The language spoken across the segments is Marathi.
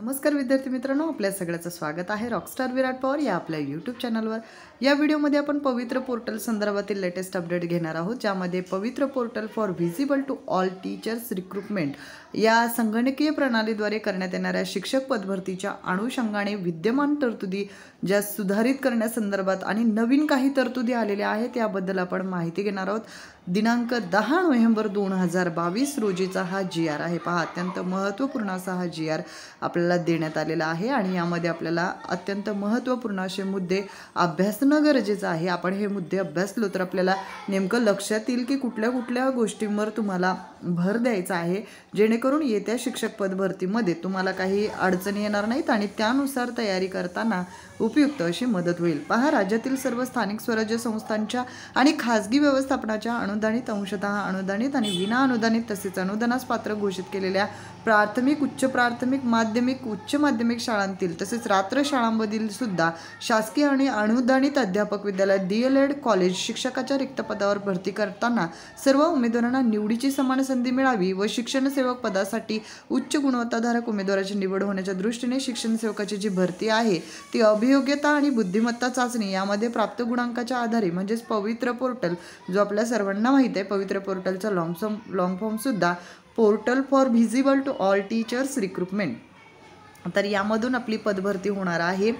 नमस्कार विद्यार्थी मित्रांनो आपल्या सगळ्याचं स्वागत आहे रॉकस्टार विराट पवार या आपल्या यूट्यूब चॅनलवर या व्हिडिओमध्ये आपण पवित्र पोर्टल संदर्भातील लेटेस्ट अपडेट घेणार आहोत ज्यामध्ये Pavitra portal for visible to all teachers recruitment या संगणकीय प्रणालीद्वारे करण्यात येणाऱ्या शिक्षक पदभरतीच्या अनुषंगाने विद्यमान तरतुदी ज्या सुधारित करण्यासंदर्भात आणि नवीन काही तरतुदी आलेल्या आहेत याबद्दल आपण माहिती घेणार आहोत दिनांक दहा नोव्हेंबर दोन हजार बावीस रोजीचा हा जी आर आहे पहा अत्यंत महत्त्वपूर्ण असा हा जी आर आपल्याला देण्यात आलेला आहे आणि यामध्ये आपल्याला अत्यंत महत्त्वपूर्ण असे मुद्दे अभ्यासणं गरजेचं आहे आपण हे मुद्दे अभ्यासलो तर आपल्याला नेमकं लक्षात येईल की कुठल्या कुठल्या गोष्टींवर तुम्हाला भर द्यायचा आहे जेणेकरून येत्या शिक्षक पद भरतीमध्ये तुम्हाला काही अडचणी येणार नाहीत आणि त्यानुसार तयारी करताना उपयुक्त अशी मदत होईल पहा राज्यातील सर्व स्थानिक स्वराज्य संस्थांच्या आणि खाजगी व्यवस्थापनाच्या अनुदानित अंशतः अनुदानित आणि विना अनुदानित तसेच अनुदानास पात्र घोषित केलेल्या प्राथमिक उच्च प्राथमिक माध्यमिक उच्च माध्यमिक शाळांतील तसेच रात्र शाळांमधील सुद्धा शासकीय आणि अनुदानित अध्यापक विद्यालयात डी एल एड कॉलेज शिक्षकाच्या रिक्त पदावर भरती करताना सर्व उमेदवारांना निवडीची समान संधी मिळावी व शिक्षणसेवक पदासाठी उच्च गुणवत्ताधारक उमेदवाराची निवड होण्याच्या दृष्टीने सेवकाची जी भरती आहे ती अभियोग्यता आणि बुद्धिमत्ता चाचणी यामध्ये प्राप्त गुणांकाच्या आधारे म्हणजेच पवित्र पोर्टल जो आपल्या सर्वांना माहीत आहे पवित्र पोर्टलचा लॉंग फॉर्म लॉंग फॉर्मसुद्धा portal for visible to all teachers recruitment तर यामधून आपली पदभरती होणार आहे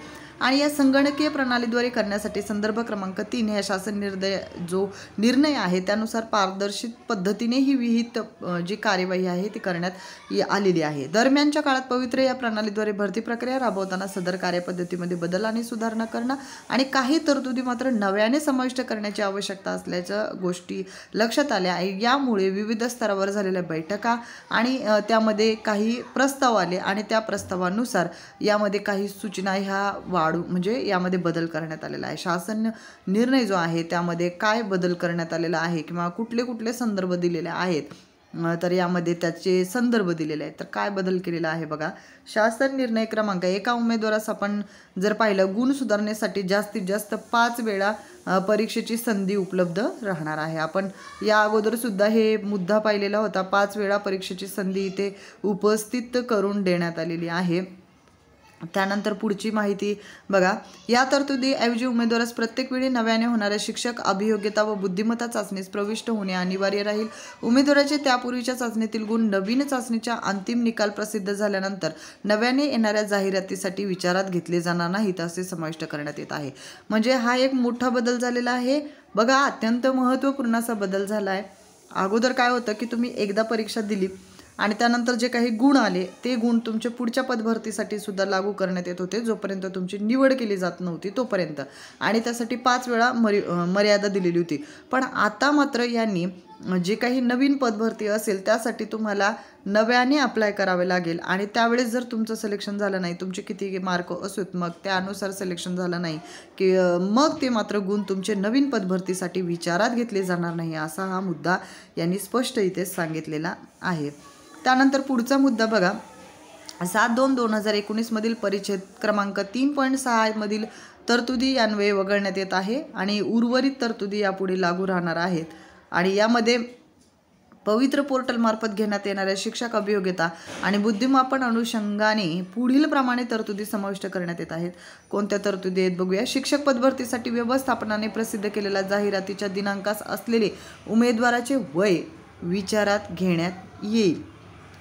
आणि या संगणकीय प्रणालीद्वारे करण्यासाठी संदर्भ क्रमांक तीन ह्या शासन निर्दय जो निर्णय आहे त्यानुसार पारदर्शित पद्धतीने ही विहित जी कार्यवाही आहे ती करण्यात आलेली आहे दरम्यानच्या काळात पवित्र या प्रणालीद्वारे भरती प्रक्रिया राबवताना सदर कार्यपद्धतीमध्ये बदल आणि सुधारणा करणं आणि काही तरतुदी मात्र नव्याने समाविष्ट करण्याची आवश्यकता असल्याच्या गोष्टी लक्षात आल्या आहे यामुळे विविध स्तरावर झालेल्या बैठका आणि त्यामध्ये काही प्रस्ताव आले आणि त्या प्रस्तावानुसार यामध्ये काही सूचना ह्या वा वाढू म्हणजे यामध्ये बदल करण्यात आलेला आहे शासन निर्णय जो आहे त्यामध्ये काय बदल करण्यात आलेला आहे किंवा कुठले कुठले संदर्भ दिलेले आहेत तर यामध्ये त्याचे संदर्भ दिलेले आहेत तर काय बदल केलेला आहे बघा शासन निर्णय क्रमांक एका उमेदवारास आपण जर पाहिलं गुण सुधारण्यासाठी जास्तीत जास्त पाच वेळा परीक्षेची संधी उपलब्ध राहणार आहे आपण या अगोदरसुद्धा हे मुद्दा पाहिलेला होता पाच वेळा परीक्षेची संधी इथे उपस्थित करून देण्यात आलेली आहे त्यानंतर पुढची माहिती बघा या तरतुदीऐवजी उमेदवारास प्रत्येक वेळी नव्याने होणाऱ्या शिक्षक अभियोग्यता व बुद्धिमत्ता चाचणीस प्रविष्ट होणे अनिवार्य राहील उमेदवाराचे त्यापूर्वीच्या चाचणीतील गुण नवीन चाचणीच्या अंतिम निकाल प्रसिद्ध झाल्यानंतर नव्याने येणाऱ्या जाहिरातीसाठी विचारात घेतले जाणार नाहीत असे समाविष्ट करण्यात येत आहे म्हणजे हा एक मोठा बदल झालेला आहे बघा अत्यंत महत्त्वपूर्ण असा बदल झाला आहे अगोदर काय होतं की तुम्ही एकदा परीक्षा दिली आणि त्यानंतर जे काही गुण आले ते गुण तुमच्या पुढच्या पदभरतीसाठी सुद्धा लागू करण्यात येत होते जोपर्यंत तुमची निवड केली जात नव्हती तोपर्यंत आणि त्यासाठी पाच वेळा मरि मर्यादा दिलेली होती पण आता मात्र यांनी जे काही नवीन पदभरती असेल त्यासाठी तुम्हाला नव्याने अप्लाय करावे लागेल आणि त्यावेळेस जर तुमचं सिलेक्शन झालं नाही तुमचे किती मार्क असूत मग त्यानुसार सिलेक्शन झालं नाही की मग ते मात्र गुण तुमचे नवीन पदभरतीसाठी विचारात घेतले जाणार नाही असा हा मुद्दा यांनी स्पष्ट इथे सांगितलेला आहे त्यानंतर पुढचा मुद्दा बघा सात दोन दोन हजार एकोणीसमधील परिच्छेद क्रमांक तीन पॉईंट सहामधील तरतुदी यान्वये वगळण्यात येत आहे आणि उर्वरित तरतुदी यापुढे लागू राहणार आहेत आणि यामध्ये पवित्र पोर्टलमार्फत घेण्यात येणाऱ्या शिक्षक अभियोग्यता आणि बुद्धिमापन अनुषंगाने पुढील प्रमाणे तरतुदी समाविष्ट करण्यात येत आहेत कोणत्या तरतुदी आहेत बघूया शिक्षक पदभरतीसाठी व्यवस्थापनाने प्रसिद्ध केलेल्या जाहिरातीच्या दिनांकास असलेले उमेदवाराचे वय विचारात घेण्यात येईल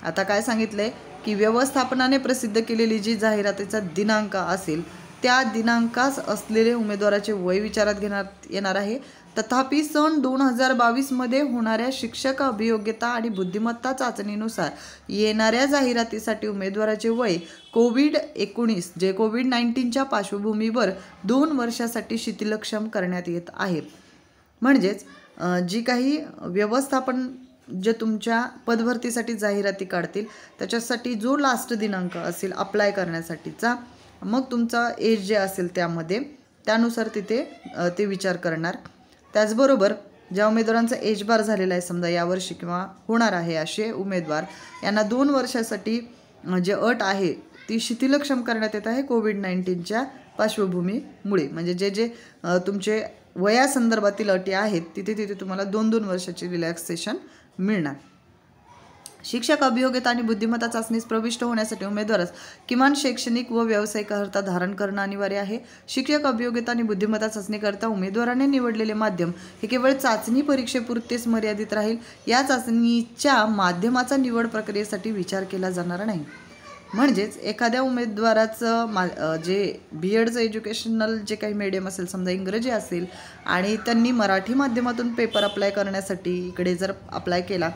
आता काय सांगितलंय की व्यवस्थापनाने प्रसिद्ध केलेली जी जाहिरातीचा दिनांक असेल त्या दिनांकास असलेले उमेदवाराचे वय विचारात घेणार येणार आहे तथापि सन दोन हजार बावीसमध्ये होणाऱ्या शिक्षक अभियोग्यता आणि बुद्धिमत्ता चाचणीनुसार येणाऱ्या जाहिरातीसाठी उमेदवाराचे वय कोविड एकोणीस जे कोविड नाईन्टीनच्या पार्श्वभूमीवर दोन वर्षासाठी शिथिलक्षम करण्यात येत आहे म्हणजेच जी काही व्यवस्थापन जे तुमच्या पदभरतीसाठी जाहिराती काढतील त्याच्यासाठी जो लास्ट दिनांक असेल अप्लाय करण्यासाठीचा मग तुमचा एज जे असेल त्यामध्ये त्यानुसार तिथे ते विचार करणार त्याचबरोबर ज्या उमेदवारांचा एज बार झालेला आहे समजा यावर्षी किंवा होणार आहे असे उमेदवार यांना दोन वर्षासाठी जे अट आहे ती शिथिलक्षम करण्यात येत आहे कोविड नाईन्टीनच्या पार्श्वभूमीमुळे म्हणजे जे जे तुमचे वयासंदर्भातील अटी आहेत तिथे तिथे तुम्हाला दोन दोन वर्षाची रिलॅक्सेशन मिळणार शिक्षक अभियोग्यता आणि बुद्धिमत्ता चाचणीस प्रविष्ट होण्यासाठी उमेदवारास किमान शैक्षणिक व व्यावसायिक अर्हता धारण करणं अनिवार्य आहे शिक्षक अभियोग्यता आणि बुद्धिमत्ता चाचणीकरता उमेदवाराने निवडलेले माध्यम हे केवळ चाचणी परीक्षेपुरतेच मर्यादित राहील या चाचणीच्या माध्यमाचा निवड प्रक्रियेसाठी विचार केला जाणार नाही म्हणजेच एखाद्या उमेदवाराचं मा जे बी एडचं एज्युकेशनल जे काही मीडियम असेल समजा इंग्रजी असेल आणि त्यांनी मराठी माध्यमातून पेपर अप्लाय करण्यासाठी इकडे जर अप्लाय केला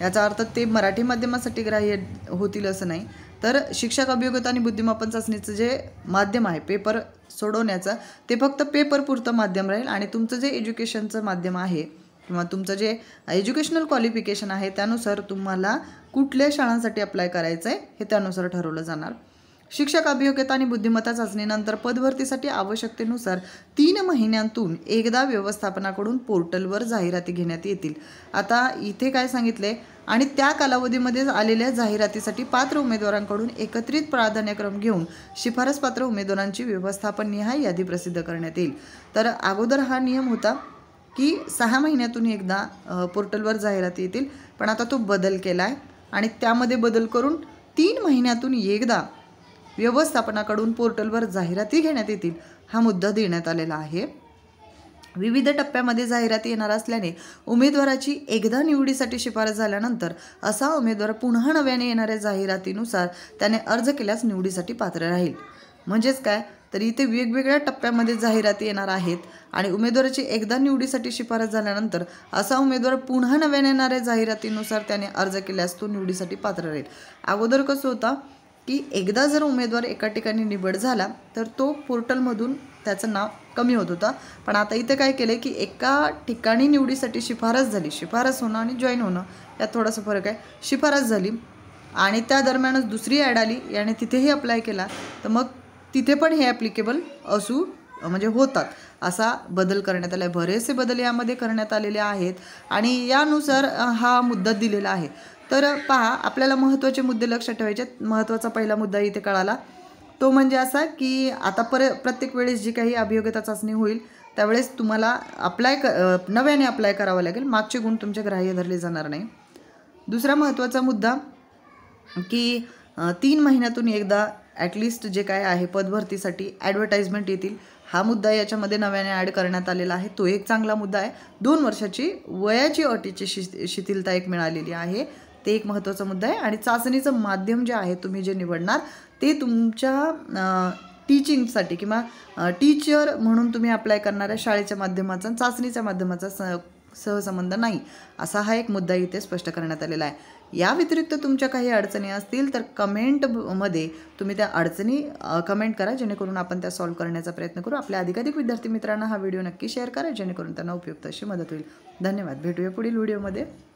याचा अर्थ ते मराठी माध्यमासाठी ग्राह्य होतील असं नाही तर शिक्षक अभियोगता आणि बुद्धिमापन चाचणीचं जे माध्यम आहे पेपर सोडवण्याचं ते फक्त पेपरपुरतं माध्यम राहील आणि तुमचं जे एज्युकेशनचं माध्यम आहे किंवा तुमचं जे एज्युकेशनल क्वालिफिकेशन आहे त्यानुसार तुम्हाला कुठल्या शाळांसाठी अप्लाय करायचं आहे हे त्यानुसार ठरवलं जाणार शिक्षक अभियोग्यता आणि बुद्धिमत्ता चाचणीनंतर पदभरतीसाठी आवश्यकतेनुसार तीन महिन्यांतून एकदा व्यवस्थापनाकडून पोर्टलवर जाहिराती घेण्यात येतील आता इथे काय सांगितले आणि त्या कालावधीमध्ये आलेल्या जाहिरातीसाठी पात्र उमेदवारांकडून एकत्रित प्राधान्यक्रम घेऊन शिफारसपात्र उमेदवारांची व्यवस्थापन यादी प्रसिद्ध करण्यात येईल तर अगोदर हा नियम होता की सहा महिन्यातून एकदा पोर्टलवर जाहिराती येतील पण आता तो बदल केला आहे आणि त्यामध्ये बदल करून तीन महिन्यातून एकदा व्यवस्थापनाकडून पोर्टलवर जाहिराती घेण्यात येतील हा मुद्दा देण्यात आलेला आहे विविध टप्प्यामध्ये जाहिराती येणार असल्याने उमेदवाराची एकदा निवडीसाठी शिफारस झाल्यानंतर असा उमेदवार पुन्हा नव्याने येणाऱ्या जाहिरातीनुसार त्याने अर्ज केल्यास निवडीसाठी पात्र राहील म्हणजेच काय तर इथे वेगवेगळ्या टप्प्यामध्ये जाहिराती येणार आहेत आणि उमेदवाराची एकदा निवडीसाठी शिफारस झाल्यानंतर असा उमेदवार पुन्हा नव्याने येणाऱ्या जाहिरातीनुसार त्याने अर्ज केल्यास तो निवडीसाठी पात्र राहील अगोदर कसं होता की एकदा जर उमेदवार एका ठिकाणी निवड झाला तर तो पोर्टलमधून त्याचं नाव कमी होत होता पण आता इथे काय केलं की एका ठिकाणी निवडीसाठी शिफारस झाली शिफारस होणं आणि जॉईन होणं यात थोडासा फरक आहे शिफारस झाली आणि त्या दरम्यानच दुसरी ॲड आली याने तिथेही अप्लाय केला तर मग तिथे पण हे ॲप्लिकेबल असू म्हणजे होतात असा बदल करण्यात आला आहे बरेचसे बदल यामध्ये करण्यात आलेले आहेत आणि यानुसार हा मुद्दा दिलेला आहे तर पहा आपल्याला महत्त्वाचे मुद्दे लक्षात ठेवायचे महत्त्वाचा पहिला मुद्दा इथे कळाला तो म्हणजे असा की आता पर प्रत्येक वेळेस जी काही अभियोग्यता चाचणी होईल त्यावेळेस तुम्हाला अप्लाय क नव्याने अप्लाय करावं लागेल मागचे गुण तुमचे ग्राह्य धरले जाणार नाही दुसरा महत्त्वाचा मुद्दा की तीन महिन्यातून एकदा ॲटलिस्ट जे काय आहे पदभरतीसाठी ॲडव्हर्टाईजमेंट येतील हा मुद्दा याच्यामध्ये नव्याने ॲड करण्यात आलेला आहे तो एक चांगला मुद्दा आहे दोन वर्षाची वयाची अटीची शि शिथिलता एक मिळालेली आहे ते एक महत्त्वाचा मुद्दा आहे आणि चाचणीचं माध्यम जे आहे तुम्ही जे निवडणार ते तुमच्या टीचिंगसाठी किंवा टीचर म्हणून तुम्ही अप्लाय करणाऱ्या शाळेच्या माध्यमाचा चाचणीच्या माध्यमाचा स सहसंबंध नाही असा हा एक मुद्दा इथे स्पष्ट करण्यात आलेला आहे या व्यतिरिक्त तुमच्या काही अडचणी असतील तर कमेंटमध्ये तुम्ही त्या अडचणी कमेंट करा जेणेकरून आपण त्या सॉल्व्ह करण्याचा प्रयत्न करू आपल्या अधिकाधिक विद्यार्थी मित्रांना हा व्हिडिओ नक्की शेअर करा जेणेकरून त्यांना उपयुक्त अशी मदत होईल धन्यवाद भेटूया पुढील व्हिडिओमध्ये